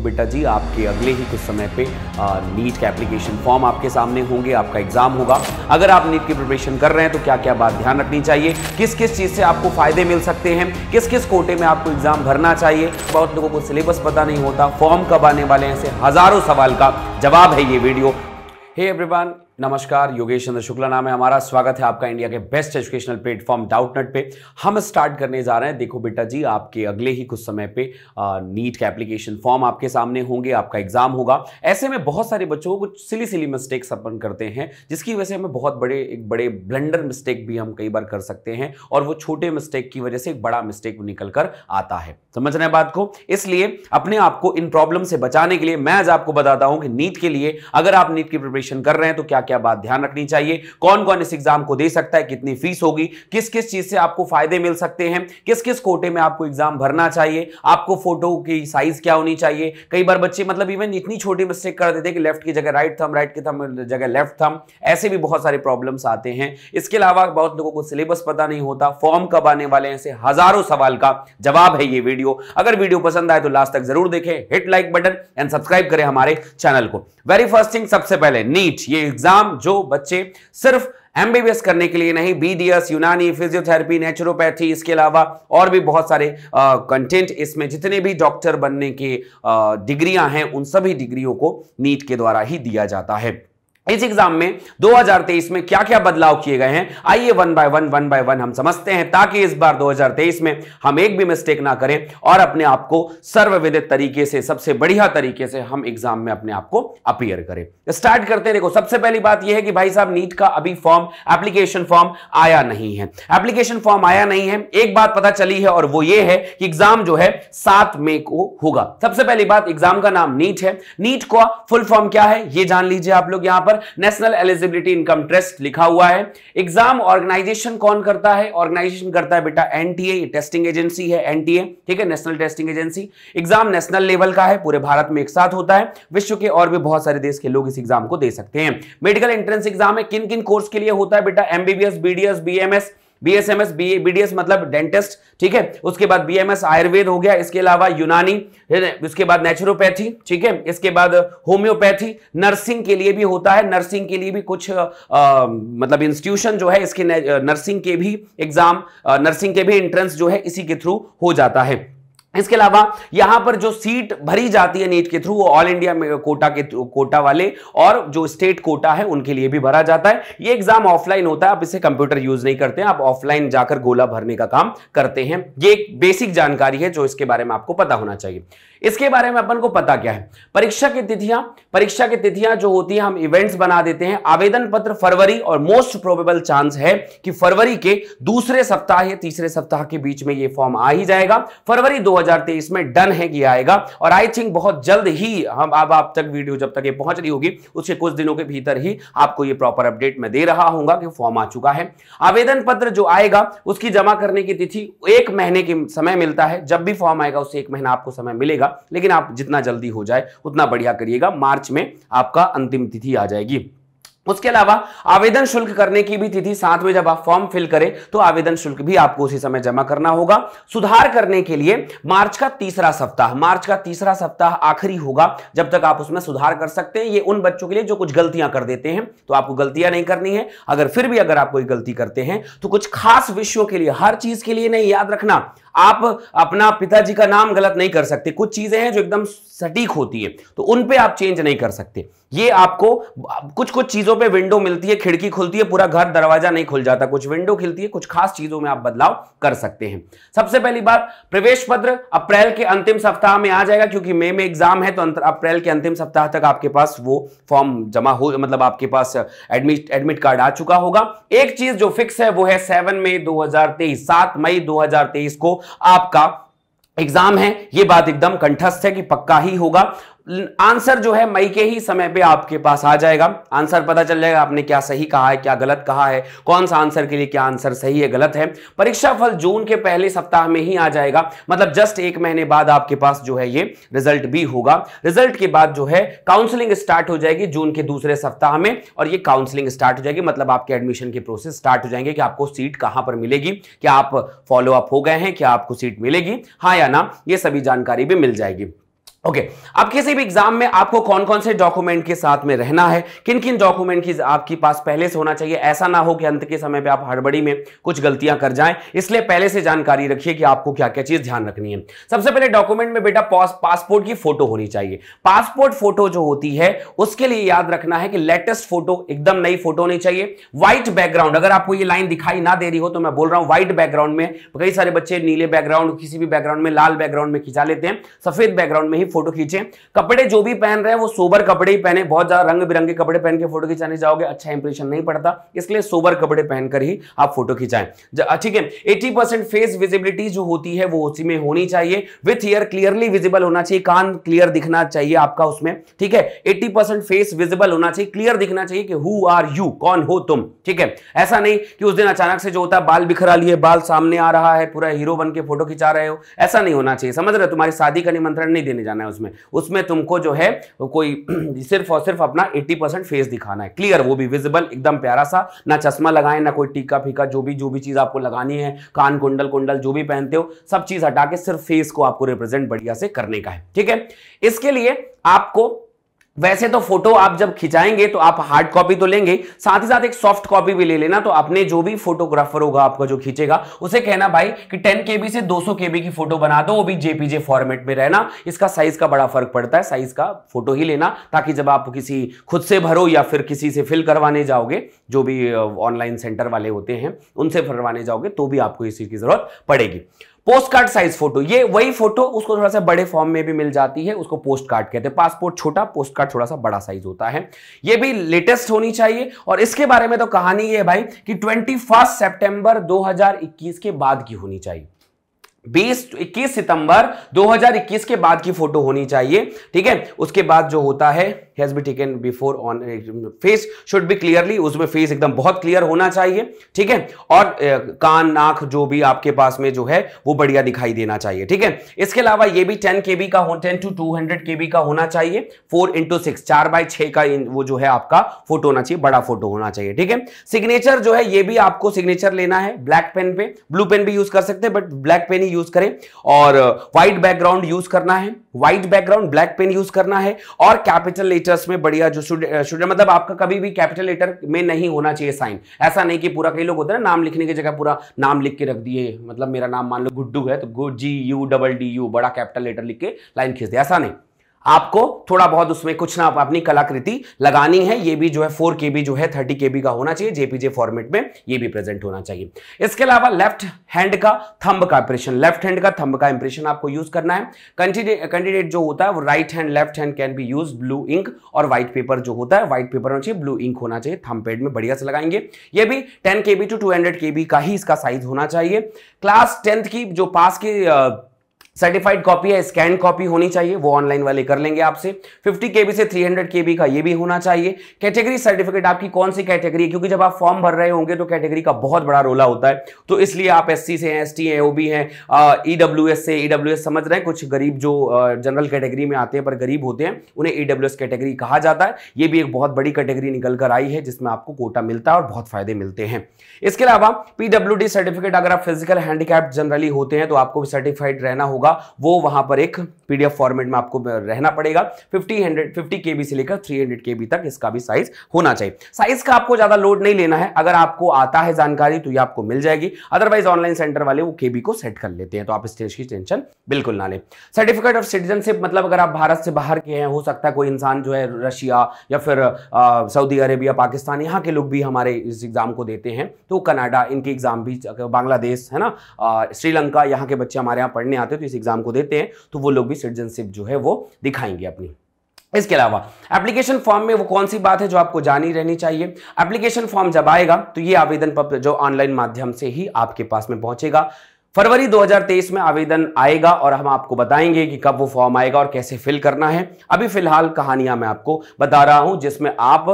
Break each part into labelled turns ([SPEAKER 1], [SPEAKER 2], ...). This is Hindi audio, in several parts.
[SPEAKER 1] को बेटा जी आपके अगले ही कुछ समय पे नीट के एप्लीकेशन फॉर्म आपके सामने होंगे आपका एग्जाम होगा अगर आप नीट की प्रिपरेशन कर रहे हैं तो क्या क्या बात ध्यान रखनी चाहिए किस किस चीज़ से आपको फ़ायदे मिल सकते हैं किस किस कोटे में आपको एग्ज़ाम भरना चाहिए बहुत लोगों को सिलेबस पता नहीं होता फॉर्म कब आने वाले हैं ऐसे हज़ारों सवाल का जवाब है ये वीडियो हे एवरीवन नमस्कार योगेश चंद्र शुक्ला नाम है हमारा स्वागत है आपका इंडिया के बेस्ट एजुकेशनल प्लेटफॉर्म डाउटनेट पे हम स्टार्ट करने जा रहे हैं देखो बेटा जी आपके अगले ही कुछ समय पे नीट के एप्लीकेशन फॉर्म आपके सामने होंगे आपका एग्जाम होगा ऐसे में बहुत सारे बच्चों को कुछ सिली सिली मिस्टेक्स अपन करते हैं जिसकी वजह से हमें बहुत बड़े एक बड़े ब्लेंडर मिस्टेक भी हम कई बार कर सकते हैं और वो छोटे मिस्टेक की वजह से एक बड़ा मिस्टेक निकल कर आता है समझ रहे हैं बात को इसलिए अपने आप को इन प्रॉब्लम से बचाने के लिए मैं आज आपको बताता हूँ कि नीट के लिए अगर आप नीट की प्रिपरेशन कर रहे हैं तो क्या क्या बात ध्यान रखनी चाहिए कौन कौन इस एग्जाम को दे सकता है कितनी फीस होगी किस किस चीज से आपको फायदे मिल सकते हैं किस किस कोटे में आपको एग्जाम भरना चाहिए आपको फोटो की साइज क्या होनी चाहिए कई बार बच्चे मतलब इवन इतनी छोटी मिस्टेक कर देते हैं कि लेफ्ट की जगह राइट थम राइट की थम जगह लेफ्ट थम ऐसे भी बहुत सारे प्रॉब्लम्स आते हैं इसके अलावा बहुत लोगों को सिलेबस पता नहीं होता फॉर्म कब आने वाले हैं ऐसे हजारों सवाल का जवाब है ये वीडियो अगर वीडियो पसंद आए तो लास्ट तक जरूर देखें hit like button and subscribe करें हमारे चैनल को वेरी फर्स्ट थिंग सबसे पहले नीट ये एग्जाम तमाम जो बच्चे सिर्फ एमबीबीएस करने के लिए नहीं बीडीएस यूनानी फिजियोथेरेपी नेचुरोपैथी इसके अलावा और भी बहुत सारे कंटेंट इसमें जितने भी डॉक्टर बनने के डिग्रियां हैं उन सभी डिग्रियों को नीट के द्वारा ही दिया जाता है इस एग्जाम में 2023 में क्या क्या बदलाव किए गए हैं आइए one by one one by one हम समझते हैं ताकि इस बार 2023 में हम एक भी मिस्टेक ना करें और अपने आप को सर्वविदित तरीके से सबसे बढ़िया तरीके से हम एग्जाम में अपने आप को अपियर करें स्टार्ट करते हैं देखो सबसे पहली बात यह है कि भाई साहब नीट का अभी फॉर्म एप्लीकेशन फॉर्म आया नहीं है एप्लीकेशन फॉर्म आया नहीं है एक बात पता चली है और वो ये है कि एग्जाम जो है सात मई को होगा सबसे पहली बात एग्जाम का नाम नीट है नीट का फुल फॉर्म क्या है ये जान लीजिए आप लोग यहां पर नेशनल एलिजिबिलिटी इनकम टेस्ट लिखा हुआ है एग्जाम ऑर्गेनाइजेशन कौन करता है ऑर्गेनाइजेशन करता है बेटा एनटीए टेस्टिंग एजेंसी है एनटीए ठीक है national testing agency exam national level का है पूरे भारत में एक साथ होता है विश्व के और भी बहुत सारे देश के लोग इस एग्जाम को दे सकते हैं मेडिकल एंट्रेंस एग्जाम है किन किन कोर्स के लिए होता है बेटा MBBS BDS BMS BSMS BDS मतलब डेंटिस्ट ठीक है उसके बाद बीएमएस आयुर्वेद हो गया इसके अलावा यूनानी उसके बाद नेचुरोपैथी ठीक है इसके बाद होम्योपैथी नर्सिंग के लिए भी होता है नर्सिंग के लिए भी कुछ आ, मतलब इंस्टीट्यूशन जो है इसके नर्सिंग के भी एग्जाम नर्सिंग के भी एंट्रेंस जो है इसी के थ्रू हो जाता है इसके अलावा यहां पर जो सीट भरी जाती है नीट के थ्रू वो ऑल इंडिया में कोटा के कोटा वाले और जो स्टेट कोटा है उनके लिए भी भरा जाता है ये एग्जाम ऑफलाइन होता है आप इसे कंप्यूटर यूज नहीं करते हैं आप ऑफलाइन जाकर गोला भरने का काम करते हैं ये एक बेसिक जानकारी है जो इसके बारे में आपको पता होना चाहिए इसके बारे में अपन को पता क्या है परीक्षा की तिथियां परीक्षा की तिथियां जो होती है हम इवेंट्स बना देते हैं आवेदन पत्र फरवरी और मोस्ट प्रोबेबल चांस है कि फरवरी के दूसरे सप्ताह या तीसरे सप्ताह के बीच में ये फॉर्म आ ही जाएगा फरवरी 2023 में डन है कि आएगा और आई थिंक बहुत जल्द ही हम अब आप तक वीडियो जब तक ये पहुंच रही होगी उसके कुछ दिनों के भीतर ही आपको ये प्रॉपर अपडेट में दे रहा हूँ कि फॉर्म आ चुका है आवेदन पत्र जो आएगा उसकी जमा करने की तिथि एक महीने के समय मिलता है जब भी फॉर्म आएगा उससे एक महीना आपको समय मिलेगा होगा लेकिन आप जितना जल्दी हो जाए उतना बढ़िया करिएगा मार्च में आपका अंतिम तिथि आ जाएगी उसके अलावा आवेदन शुल्क करने की भी तिथि साथ में जब आप फॉर्म फिल करें तो आवेदन शुल्क भी आपको उसी समय जमा करना होगा सुधार करने के लिए मार्च का तीसरा सप्ताह मार्च का तीसरा सप्ताह आखिरी होगा जब तक आप उसमें सुधार कर सकते हैं ये उन बच्चों के लिए जो कुछ गलतियां कर देते हैं तो आपको गलतियां नहीं करनी है अगर फिर भी अगर आप कोई गलती करते हैं तो कुछ खास विषयों के लिए हर चीज के लिए नहीं याद रखना आप अपना पिताजी का नाम गलत नहीं कर सकते कुछ चीजें हैं जो एकदम सटीक होती है तो उन पे आप चेंज नहीं कर सकते ये आपको कुछ कुछ चीजों पे विंडो मिलती है खिड़की खुलती है पूरा घर दरवाजा नहीं खुल जाता कुछ विंडो खिलती है कुछ खास चीजों में आप बदलाव कर सकते हैं सबसे पहली बात प्रवेश पत्र अप्रैल के अंतिम सप्ताह में आ जाएगा क्योंकि मई में एग्जाम है तो अप्रैल के अंतिम सप्ताह तक आपके पास वो फॉर्म जमा हो मतलब आपके पास एडमिट एडमिट कार्ड आ चुका होगा एक चीज जो फिक्स है वो है सेवन मई दो सात मई दो को आपका एग्जाम है ये बात एकदम कंठस्थ है कि पक्का ही होगा आंसर जो है मई के ही समय पे आपके पास आ जाएगा आंसर पता चल जाएगा आपने क्या सही कहा है क्या गलत कहा है कौन सा आंसर के लिए क्या आंसर सही है गलत है परीक्षा फल जून के पहले सप्ताह में ही आ जाएगा मतलब जस्ट एक महीने बाद आपके पास जो है ये रिजल्ट भी होगा रिजल्ट के बाद जो है काउंसलिंग स्टार्ट हो जाएगी जून के दूसरे सप्ताह में और ये काउंसलिंग स्टार्ट हो जाएगी मतलब आपके एडमिशन के प्रोसेस स्टार्ट हो जाएंगे कि आपको सीट कहां पर मिलेगी क्या आप फॉलो अप हो गए हैं क्या आपको सीट मिलेगी हाँ या ना ये सभी जानकारी भी मिल जाएगी ओके okay. अब किसी भी एग्जाम में आपको कौन कौन से डॉक्यूमेंट के साथ में रहना है किन किन डॉक्यूमेंट की आपके पास पहले से होना चाहिए ऐसा ना हो कि अंत के समय पे आप हड़बड़ी में कुछ गलतियां कर जाएं इसलिए पहले से जानकारी रखिए कि आपको क्या क्या चीज ध्यान रखनी है सबसे पहले डॉक्यूमेंट में बेटा पासपोर्ट की फोटो होनी चाहिए पासपोर्ट फोटो जो होती है उसके लिए याद रखना है कि लेटेस्ट फोटो एकदम नई फोटो होनी चाहिए व्हाइट बैकग्राउंड अगर आपको ये लाइन दिखाई ना दे रही हो तो मैं बोल रहा हूँ व्हाइट बैकग्राउंड में कई सारे बच्चे नीले बैकग्राउंड किसी भी बैकग्राउंड में लाल बैकग्राउंड में खिंचा लेते हैं सफेद बैकग्राउंड में ही फोटो खींचे कपड़े जो भी पहन रहे हैं वो सोबर कपड़े ही पहने बहुत ज्यादा रंग बिरंगे कपड़े पहन के फोटो खिंचाने जाओगे अच्छा इंप्रेशन नहीं पड़ता इसलिए सोबर कपड़े पहनकर ही आप फोटो खिंचाए ठीक है एटी फेस विजिबिलिटी जो होती है वो उसी में होनी चाहिए विथ ईयर क्लियरली विजिबल होना चाहिए कान क्लियर दिखना चाहिए आपका उसमें ठीक है एट्टी फेस विजिबल होना चाहिए क्लियर दिखना चाहिए कि हु आर यू कौन हो तुम ठीक है ऐसा नहीं कि उस दिन अचानक से जो होता है बाल बिखरा लिए बाल सामने आ रहा है पूरा हीरो बन के फोटो खिंचा रहे हो ऐसा नहीं होना चाहिए समझ रहे हो तुम्हारी शादी का निमंत्रण नहीं देने जाना करना है उसमें उसमें तुमको जो है कोई सिर्फ और सिर्फ अपना 80 परसेंट फेस दिखाना है क्लियर वो भी विजिबल एकदम प्यारा सा ना चश्मा लगाए ना कोई टीका फीका जो भी जो भी चीज़ आपको लगानी है कान कुंडल कुंडल जो भी पहनते हो सब चीज़ हटा के सिर्फ फेस को आपको रिप्रेजेंट बढ़िया से करने का है ठीक है इसके लिए आपको वैसे तो फोटो आप जब खिंचाएंगे तो आप हार्ड कॉपी तो लेंगे साथ ही साथ एक सॉफ्ट कॉपी भी ले लेना तो अपने जो भी फोटोग्राफर होगा आपका जो खींचेगा उसे कहना भाई कि 10 बी से 200 बी की फोटो बना दो वो भी जेपीजे फॉर्मेट में रहना इसका साइज का बड़ा फर्क पड़ता है साइज का फोटो ही लेना ताकि जब आप किसी खुद से भरो या फिर किसी से फिल करवाने जाओगे जो भी ऑनलाइन सेंटर वाले होते हैं उनसे भरवाने जाओगे तो भी आपको इस चीज की जरूरत पड़ेगी पोस्ट कार्ड साइज फोटो ये वही फोटो उसको थोड़ा सा बड़े फॉर्म में भी मिल जाती है उसको पोस्ट कार्ड कहते हैं पासपोर्ट छोटा पोस्ट कार्ड थोड़ा सा बड़ा साइज होता है ये भी लेटेस्ट होनी चाहिए और इसके बारे में तो कहानी ये है भाई कि ट्वेंटी फर्स्ट सेप्टेंबर दो के बाद की होनी चाहिए 20 21 सितंबर 2021 के बाद की फोटो होनी चाहिए ठीक है उसके बाद जो होता है has be taken before on face should be clearly उसमें फेस एकदम बहुत क्लियर होना चाहिए ठीक है और कान नाक जो भी आपके पास में जो है वो बढ़िया दिखाई देना चाहिए ठीक है इसके अलावा ये भी टेन के का हो टेन टू टू हंड्रेड का होना चाहिए फोर इंटू सिक्स चार बाय छ का वो जो है आपका फोटो होना चाहिए बड़ा फोटो होना चाहिए ठीक है सिग्नेचर जो है ये भी आपको सिग्नेचर लेना है ब्लैक पेन पे ब्लू पेन भी यूज कर सकते हैं बट ब्लैक पेन ही यूज करें और व्हाइट बैकग्राउंड यूज करना है white background black pen use करना है और कैपिटल लेटर्स में बढ़िया जो स्टूडेंट मतलब आपका कभी भी कैपिटल लेटर में नहीं होना चाहिए साइन ऐसा नहीं कि पूरा कई लोग होते हैं ना नाम लिखने की जगह पूरा नाम लिख के रख दिए मतलब मेरा नाम मान लो गुड्डू है तो गुड G U double D U बड़ा कैपिटल लेटर लिख के लाइन खींच दिया ऐसा नहीं आपको थोड़ा बहुत उसमें कुछ ना अपनी कलाकृति लगानी है ये भी जो है फोर के जो है थर्टी के का होना चाहिए जेपीजे फॉर्मेट में ये भी प्रेजेंट होना चाहिए इसके अलावा लेफ्ट हैंड का थंब का इंप्रेशन लेफ्ट हैंड का थंब का इंप्रेशन आपको यूज करना है कैंडिडेट जो होता है वो right hand left hand can be use blue ink और व्हाइट पेपर जो होता है व्हाइट पेपर होना चाहिए ब्लू इंक होना चाहिए थम पेड में बढ़िया से लगाएंगे ये भी टेन के टू टू हंड्रेड का ही इसका साइज होना चाहिए क्लास टेंथ की जो पास की सर्टिफाइड कॉपी है स्कैन कॉपी होनी चाहिए वो ऑनलाइन वाले कर लेंगे आपसे 50 केबी से 300 केबी का ये भी होना चाहिए कैटेगरी सर्टिफिकेट आपकी कौन सी कैटेगरी है क्योंकि जब आप फॉर्म भर रहे होंगे तो कैटेगरी का बहुत बड़ा रोला होता है तो इसलिए आप एस से हैं एस टी हैं ओबी हैं ई e से ई e समझ रहे हैं कुछ गरीब जो जनरल कैटेगरी में आते हैं पर गरीब होते हैं उन्हें ई e कैटेगरी कहा जाता है ये भी एक बहुत बड़ी कैटेगरी निकल कर आई है जिसमें आपको कोटा मिलता है और बहुत फायदे मिलते हैं इसके अलावा पीडब्ल्यू सर्टिफिकेट अगर आप फिजिकल हैंडीकैप जनरली होते हैं तो आपको सर्टिफाइड रहना होगा होगा वो वहां पर एक पीडीएफ फॉर्मेट में आपको रहना पड़ेगा फिफ्टी हंड्रेड फिफ्टी के बी से लेकर थ्री हंड्रेड के बी तक इसका भी साइज होना चाहिए साइज का आपको ज़्यादा लोड नहीं लेना है अगर आपको आता है जानकारी तो ये आपको मिल जाएगी अदरवाइज ऑनलाइन सेंटर वाले वो केबी को सेट कर लेते हैं तो आप इस चीज़ की टेंशन बिल्कुल ना ले सर्टिफिकेट ऑफ सिटीजनशिप मतलब अगर आप भारत से बाहर के हैं हो सकता है कोई इंसान जो है रशिया या फिर सऊदी अरेबिया पाकिस्तान यहाँ के लोग भी हमारे इस एग्ज़ाम को देते हैं तो कनाडा इनके एग्ज़ाम भी बांग्लादेश है ना श्रीलंका यहाँ के बच्चे हमारे यहाँ पढ़ने आते हैं तो इस एग्जाम को देते हैं तो वो लोग भी सिटीजनशिप जो है वो दिखाएंगे अपनी इसके अलावा एप्लीकेशन फॉर्म में वो कौन सी बात है जो आपको जानी रहनी चाहिए एप्लीकेशन फॉर्म जब आएगा तो ये आवेदन पत्र जो ऑनलाइन माध्यम से ही आपके पास में पहुंचेगा फरवरी 2023 में आवेदन आएगा और हम आपको बताएंगे कि कब वो फॉर्म आएगा और कैसे फिल करना है अभी फिलहाल कहानियां मैं आपको बता रहा हूं जिसमें आप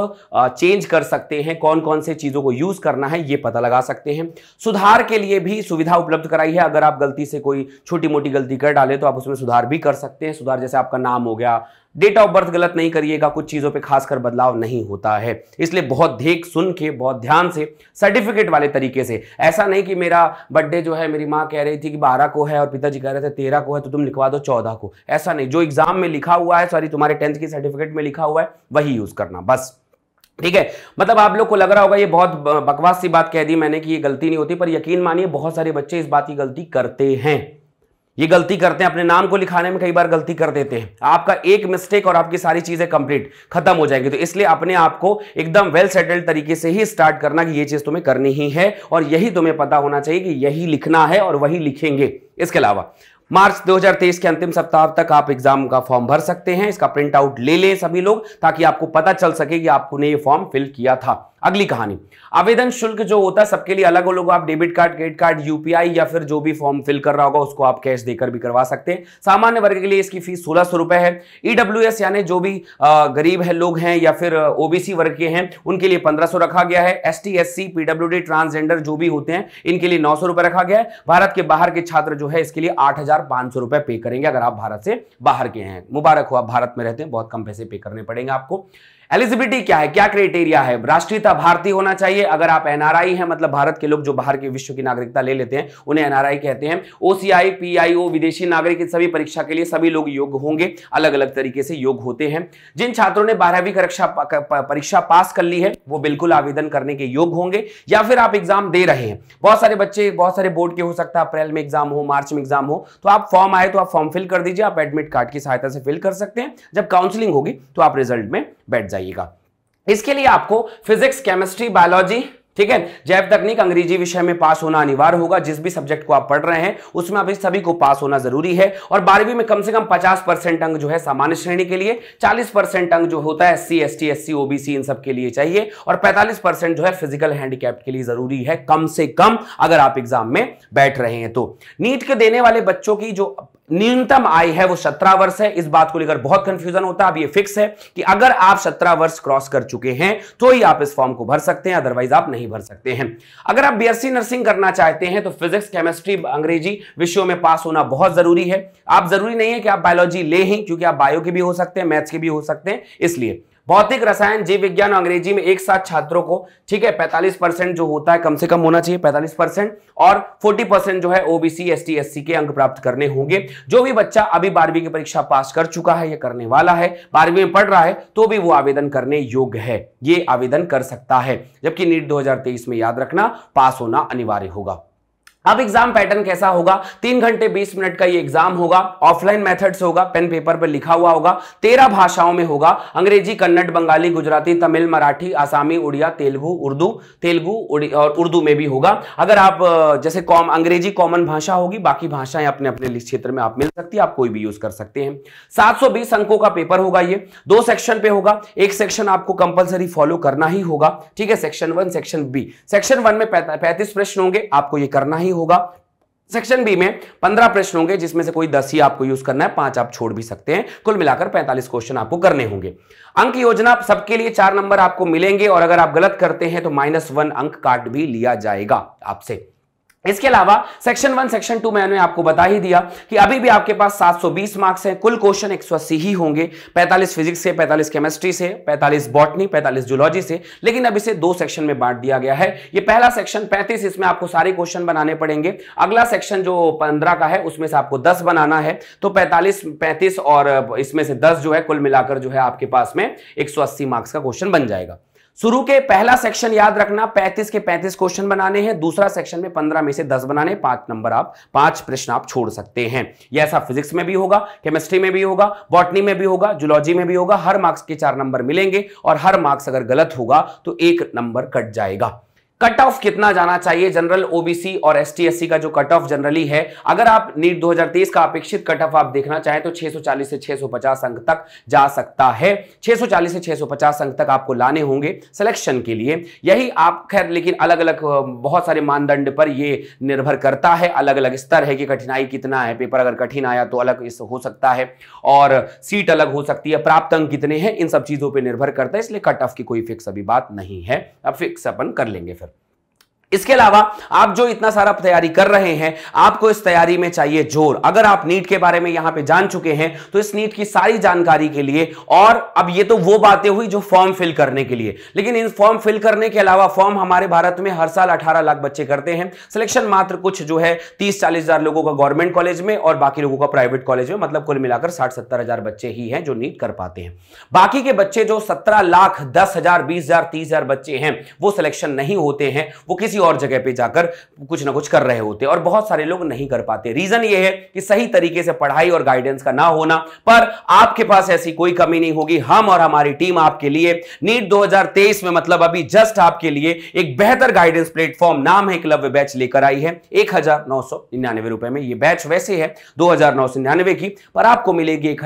[SPEAKER 1] चेंज कर सकते हैं कौन कौन से चीज़ों को यूज़ करना है ये पता लगा सकते हैं सुधार के लिए भी सुविधा उपलब्ध कराई है अगर आप गलती से कोई छोटी मोटी गलती कर डाले तो आप उसमें सुधार भी कर सकते हैं सुधार जैसे आपका नाम हो गया डेट ऑफ बर्थ गलत नहीं करिएगा कुछ चीज़ों पे खासकर बदलाव नहीं होता है इसलिए बहुत देख सुन के बहुत ध्यान से सर्टिफिकेट वाले तरीके से ऐसा नहीं कि मेरा बर्थडे जो है मेरी माँ कह रही थी कि बारह को है और पिताजी कह रहे थे तेरह को है तो तुम लिखवा दो चौदह को ऐसा नहीं जो एग्जाम में लिखा हुआ है सॉरी तुम्हारे टेंथ की सर्टिफिकेट में लिखा हुआ है वही यूज़ करना बस ठीक है मतलब आप लोग को लग रहा होगा ये बहुत बकवास सी बात कह दी मैंने कि ये गलती नहीं होती पर यकीन मानिए बहुत सारे बच्चे इस बात की गलती करते हैं ये गलती करते हैं अपने नाम को लिखाने में कई बार गलती कर देते हैं आपका एक मिस्टेक और आपकी सारी चीज़ें कंप्लीट खत्म हो जाएंगी तो इसलिए अपने आप को एकदम वेल सेटल्ड तरीके से ही स्टार्ट करना कि ये चीज़ तुम्हें करनी ही है और यही तुम्हें पता होना चाहिए कि यही लिखना है और वही लिखेंगे इसके अलावा मार्च 2023 के अंतिम सप्ताह तक आप एग्जाम का फॉर्म भर सकते हैं इसका प्रिंट आउट ले लें सभी लोग ताकि आपको पता चल सके कि आपने ये फॉर्म फिल किया था अगली कहानी आवेदन शुल्क जो होता है सबके लिए अलग अलग आप debit card credit card UPI या फिर जो भी फॉर्म फिल कर रहा होगा उसको आप कैश देकर भी करवा सकते हैं सामान्य वर्ग के लिए इसकी फीस सोलह सौ रुपए है ईडब्ल्यू e यानी जो भी गरीब है लोग हैं या फिर ओबीसी वर्ग के हैं उनके लिए पंद्रह सौ रखा गया है S T S C PW transgender जो भी होते हैं इनके लिए नौ सौ रुपए रखा गया है भारत के बाहर के छात्र जो है इसके लिए आठ हजार पांच सौ रुपए पे करेंगे अगर आप भारत से बाहर के हैं मुबारक हो आप भारत में रहते हैं बहुत कम पैसे पे करने पड़ेंगे आपको एलिजिबिलिटी क्या है क्या क्राइटेरिया है राष्ट्रीयता भारतीय होना चाहिए अगर आप एनआरआई हैं मतलब भारत के लोग जो बाहर के विश्व की नागरिकता ले लेते हैं उन्हें एनआरआई कहते हैं ओसीआई पीआईओ विदेशी नागरिक इन सभी परीक्षा के लिए सभी लोग योग्य होंगे अलग अलग तरीके से योग्य होते हैं जिन छात्रों ने बारहवीं कक्षा परीक्षा पास कर ली है वो बिल्कुल आवेदन करने के योग्य होंगे या फिर आप एग्जाम दे रहे हैं बहुत सारे बच्चे बहुत सारे बोर्ड के हो सकता है अप्रैल में एग्जाम हो मार्च में एग्जाम हो तो आप फॉर्म आए तो आप फॉर्म फिल कर दीजिए आप एडमिट कार्ड की सहायता से फिल कर सकते हैं जब काउंसिलिंग होगी तो आप रिजल्ट में बैठ जाए जाइएगा इसके लिए आपको फिजिक्स केमिस्ट्री बायोलॉजी ठीक है जैव तकनीक अंग्रेजी विषय में पास होना अनिवार्य होगा जिस भी सब्जेक्ट को आप पढ़ रहे हैं उसमें अभी सभी को पास होना जरूरी है और बारहवीं में कम से कम 50 परसेंट अंक जो है सामान्य श्रेणी के लिए 40 परसेंट अंक जो होता है एस सी एस ओबीसी इन सब के लिए चाहिए और 45 परसेंट जो है फिजिकल हैंडीकैप के लिए जरूरी है कम से कम अगर आप एग्जाम में बैठ रहे हैं तो नीट के देने वाले बच्चों की जो न्यूनतम आय है वो सत्रह वर्ष है इस बात को लेकर बहुत कंफ्यूजन होता है अब ये फिक्स है कि अगर आप सत्रह वर्ष क्रॉस कर चुके हैं तो ही आप इस फॉर्म को भर सकते हैं अदरवाइज आप नहीं भर सकते हैं अगर आप बीएससी नर्सिंग करना चाहते हैं तो फिजिक्स केमिस्ट्री अंग्रेजी विषयों में पास होना बहुत जरूरी है आप जरूरी नहीं है कि आप बायोलॉजी ले ही क्योंकि आप बायो के भी हो सकते हैं मैथ्स के भी हो सकते हैं इसलिए भौतिक रसायन जीव विज्ञान और अंग्रेजी में एक साथ छात्रों को ठीक है 45 परसेंट जो होता है कम से कम होना चाहिए 45 परसेंट और 40 परसेंट जो है ओबीसी एस टी एस के अंक प्राप्त करने होंगे जो भी बच्चा अभी बारहवीं की परीक्षा पास कर चुका है या करने वाला है बारहवीं में पढ़ रहा है तो भी वो आवेदन करने योग्य है ये आवेदन कर सकता है जबकि नीट दो में याद रखना पास होना अनिवार्य होगा अब एग्जाम पैटर्न कैसा होगा तीन घंटे बीस मिनट का ये एग्जाम होगा ऑफलाइन मेथड्स होगा पेन पेपर पर लिखा हुआ होगा तेरह भाषाओं में होगा अंग्रेजी कन्नड़ बंगाली गुजराती तमिल मराठी आसामी उड़िया तेलुगु उर्दू तेलुगु और उर्दू में भी होगा अगर आप जैसे कॉम अंग्रेजी कॉमन भाषा होगी बाकी भाषाएं अपने अपने क्षेत्र में आप मिल सकती है आप कोई भी यूज कर सकते हैं सात अंकों का पेपर होगा ये दो सेक्शन पे होगा एक सेक्शन आपको कंपलसरी फॉलो करना ही होगा ठीक है section one section B section one में पैंतीस प्रश्न होंगे आपको ये करना ही होगा सेक्शन बी में पंद्रह प्रश्न होंगे जिसमें से कोई दस ही आपको यूज करना है पांच आप छोड़ भी सकते हैं कुल मिलाकर पैंतालीस क्वेश्चन आपको करने होंगे अंक योजना सबके लिए चार नंबर आपको मिलेंगे और अगर आप गलत करते हैं तो माइनस वन अंक काट भी लिया जाएगा आपसे इसके अलावा सेक्शन वन सेक्शन टू मैंने आपको बता ही दिया कि अभी भी आपके पास 720 मार्क्स हैं कुल क्वेश्चन एक ही होंगे 45 फिजिक्स से 45 केमिस्ट्री से 45 बॉटनी 45 जूलॉजी से लेकिन अब इसे दो सेक्शन में बांट दिया गया है ये पहला सेक्शन 35 इसमें आपको सारे क्वेश्चन बनाने पड़ेंगे अगला सेक्शन जो पंद्रह का है उसमें से आपको दस बनाना है तो पैंतालीस पैंतीस और इसमें से दस जो है कुल मिलाकर जो है आपके पास में एक मार्क्स का क्वेश्चन बन जाएगा शुरू के पहला सेक्शन याद रखना 35 के 35 क्वेश्चन बनाने हैं दूसरा सेक्शन में 15 में से 10 बनाने पांच नंबर आप पांच प्रश्न आप छोड़ सकते हैं यह ऐसा फिजिक्स में भी होगा केमिस्ट्री में भी होगा बॉटनी में भी होगा जुलॉजी में भी होगा हर मार्क्स के चार नंबर मिलेंगे और हर मार्क्स अगर गलत होगा तो एक नंबर कट जाएगा कट ऑफ कितना जाना चाहिए जनरल ओबीसी और एस टी का जो कट ऑफ जनरली है अगर आप नीट 2023 का अपेक्षित कट ऑफ आप देखना चाहें तो 640 से 650 अंक तक जा सकता है 640 से 650 अंक तक आपको लाने होंगे सिलेक्शन के लिए यही आप खैर लेकिन अलग अलग बहुत सारे मानदंड पर यह निर्भर करता है अलग अलग स्तर है कि कठिनाई कितना है पेपर अगर कठिन आया तो अलग इस हो सकता है और सीट अलग हो सकती है प्राप्त अंक कितने हैं इन सब चीजों पर निर्भर करता है इसलिए कट ऑफ की कोई फिक्स अभी बात नहीं है अब फिक्स अपन कर लेंगे फिर इसके अलावा आप जो इतना सारा तैयारी कर रहे हैं आपको इस तैयारी में चाहिए जोर अगर आप नीट के बारे में यहां पे जान चुके हैं तो इस नीट की सारी जानकारी के लिए और अब ये तो वो बातें हुई जो फॉर्म फिल करने के लिए लेकिन इन फॉर्म फिल करने के अलावा फॉर्म हमारे भारत में हर साल अठारह लाख बच्चे करते हैं सिलेक्शन मात्र कुछ जो है तीस चालीस हजार लोगों का गवर्नमेंट कॉलेज में और बाकी लोगों का प्राइवेट कॉलेज में मतलब कुल मिलाकर साठ सत्तर हजार बच्चे ही है जो नीट कर पाते हैं बाकी के बच्चे जो सत्रह लाख दस हजार बीस हजार तीस हजार बच्चे हैं वो सिलेक्शन नहीं होते हैं वो किसी किसी और जगह पे जाकर कुछ ना कुछ कर रहे होते और बहुत सारे लोग नहीं कर पाते रीजन ये है कि सही तरीके से पढ़ाई और गाइडेंस का ना होना पर आपके पास ऐसी कोई कमी नहीं होगी हम और हमारी टीम आपके लिए नीट 2023 में मतलब अभी जस्ट आपके लिए एक बेहतर गाइडेंस प्लेटफॉर्म नाम है क्लब बैच लेकर आई है एक रुपए में ये बैच वैसे है दो की पर आपको मिलेगी एक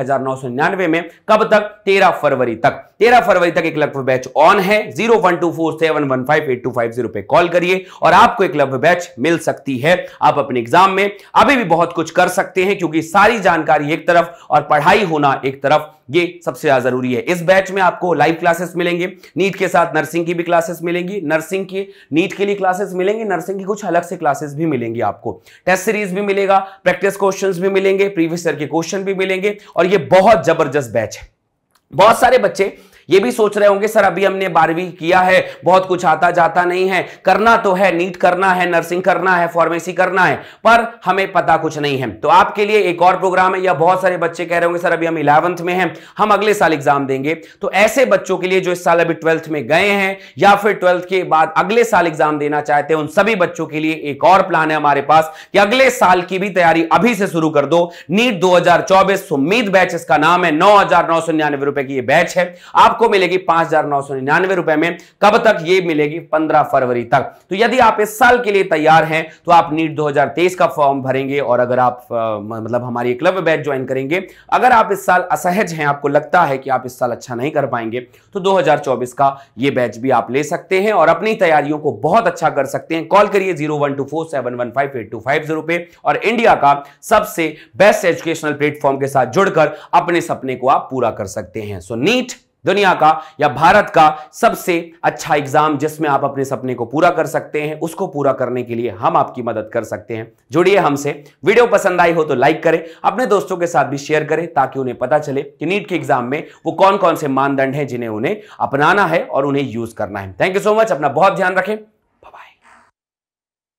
[SPEAKER 1] में कब तक तेरह फरवरी तक तेरह फरवरी तक एक लक्ष्य बैच ऑन है zero one two four seven one five eight two five zero पे कॉल करिए और आपको एक लव्य बैच मिल सकती है आप अपने एग्जाम में अभी भी बहुत कुछ कर सकते हैं क्योंकि सारी जानकारी एक तरफ और पढ़ाई होना एक तरफ ये सबसे ज्यादा जरूरी है इस बैच में आपको लाइव क्लासेस मिलेंगे नीट के साथ नर्सिंग की भी क्लासेस मिलेंगी नर्सिंग की नीट के लिए क्लासेस मिलेंगी नर्सिंग की कुछ अलग से क्लासेस भी मिलेंगी आपको टेस्ट सीरीज भी मिलेगा प्रैक्टिस क्वेश्चंस भी मिलेंगे प्रीवियस ईयर के क्वेश्चन भी मिलेंगे और ये बहुत जबरदस्त बैच है बहुत सारे बच्चे ये भी सोच रहे होंगे सर अभी हमने बारहवीं किया है बहुत कुछ आता जाता नहीं है करना तो है नीट करना है नर्सिंग करना है फार्मेसी करना है पर हमें पता कुछ नहीं है तो आपके लिए एक और प्रोग्राम है या बहुत सारे बच्चे कह रहे होंगे सर अभी हम इलेवंथ में हैं हम अगले साल एग्जाम देंगे तो ऐसे बच्चों के लिए जो इस साल अभी ट्वेल्थ में गए हैं या फिर ट्वेल्थ के बाद अगले साल एग्जाम देना चाहते हैं उन सभी बच्चों के लिए एक और प्लान है हमारे पास कि अगले साल की भी तैयारी अभी से शुरू कर दो नीट दो चौबीस उम्मीद बैच इसका नाम है नौ हजार नौ सौ रुपए की यह बैच है आप आपको मिलेगी पांच हजार नौ सौ निन्यानवे रुपए में कब तक ये मिलेगी पंद्रह फरवरी तक तो यदि आप इस साल के लिए तैयार हैं तो आप नीट 2023 का फॉर्म भरेंगे और अगर आप मतलब हमारी क्लब बैच ज्वाइन करेंगे अगर आप इस साल असहज हैं आपको लगता है कि आप इस साल अच्छा नहीं कर पाएंगे तो 2024 का ये बैच भी आप ले सकते हैं और अपनी तैयारियों को बहुत अच्छा कर सकते हैं कॉल करिए zero one two four seven one five eight two five zero पे और इंडिया का सबसे बेस्ट एजुकेशनल प्लेटफॉर्म के साथ जुड़कर अपने सपने को आप पूरा कर सकते हैं सो नीट 2023 दुनिया का या भारत का सबसे अच्छा एग्जाम जिसमें आप अपने सपने को पूरा कर सकते हैं उसको पूरा करने के लिए हम आपकी मदद कर सकते हैं जुड़िए हमसे वीडियो पसंद आई हो तो लाइक करें अपने दोस्तों के साथ भी शेयर करें ताकि उन्हें पता चले कि नीट के एग्जाम में वो कौन कौन से मानदंड हैं जिन्हें उन्हें अपनाना है और उन्हें यूज करना है थैंक यू सो मच अपना बहुत ध्यान रखें